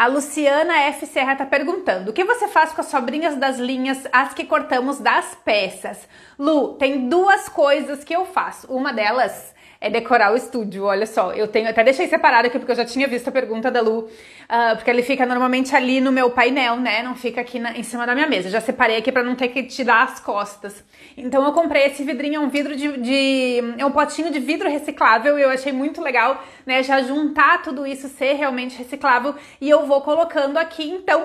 A Luciana F. Serra está perguntando: o que você faz com as sobrinhas das linhas, as que cortamos das peças? Lu, tem duas coisas que eu faço. Uma delas é decorar o estúdio. Olha só, eu tenho até deixei separado aqui porque eu já tinha visto a pergunta da Lu, uh, porque ele fica normalmente ali no meu painel, né? Não fica aqui na, em cima da minha mesa. Eu já separei aqui para não ter que tirar as costas. Então eu comprei esse vidrinho, é um vidro de, de, é um potinho de vidro reciclável. E eu achei muito legal, né? Já juntar tudo isso ser realmente reciclável e eu vou colocando aqui então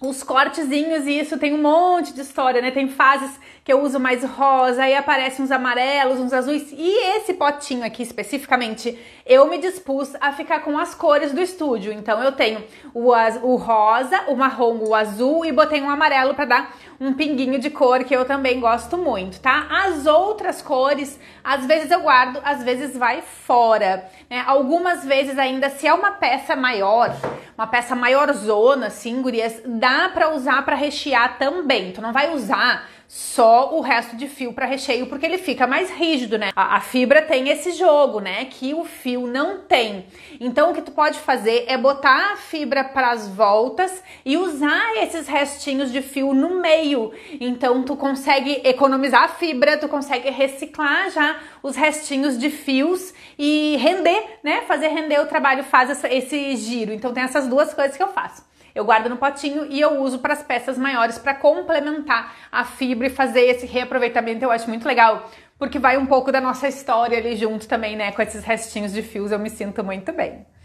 os cortezinhos e isso tem um monte de história, né? Tem fases que eu uso mais rosa, aí aparecem uns amarelos, uns azuis. E esse potinho aqui especificamente, eu me dispus a ficar com as cores do estúdio. Então eu tenho o, o rosa, o marrom, o azul e botei um amarelo para dar um pinguinho de cor que eu também gosto muito, tá? As outras cores, às vezes eu guardo, às vezes vai fora. Né? Algumas vezes ainda, se é uma peça maior, uma peça maior zona, assim, gurias, dá para usar para rechear também. Tu não vai usar só o resto de fio para recheio, porque ele fica mais rígido, né? A, a, fibra tem esse jogo, né? Que o fio não tem. Então o que tu pode fazer é botar a fibra para as voltas e usar esses restinhos de fio no meio. Então tu consegue economizar a fibra, tu consegue reciclar já os restinhos de fios e render, né? Fazer render o trabalho, faz esse giro. Então tem essas duas coisas que eu faço. Eu guardo no potinho e eu uso para as peças maiores para complementar a fibra e fazer esse reaproveitamento. Eu acho muito legal, porque vai um pouco da nossa história ali junto também, né? Com esses restinhos de fios, eu me sinto muito bem.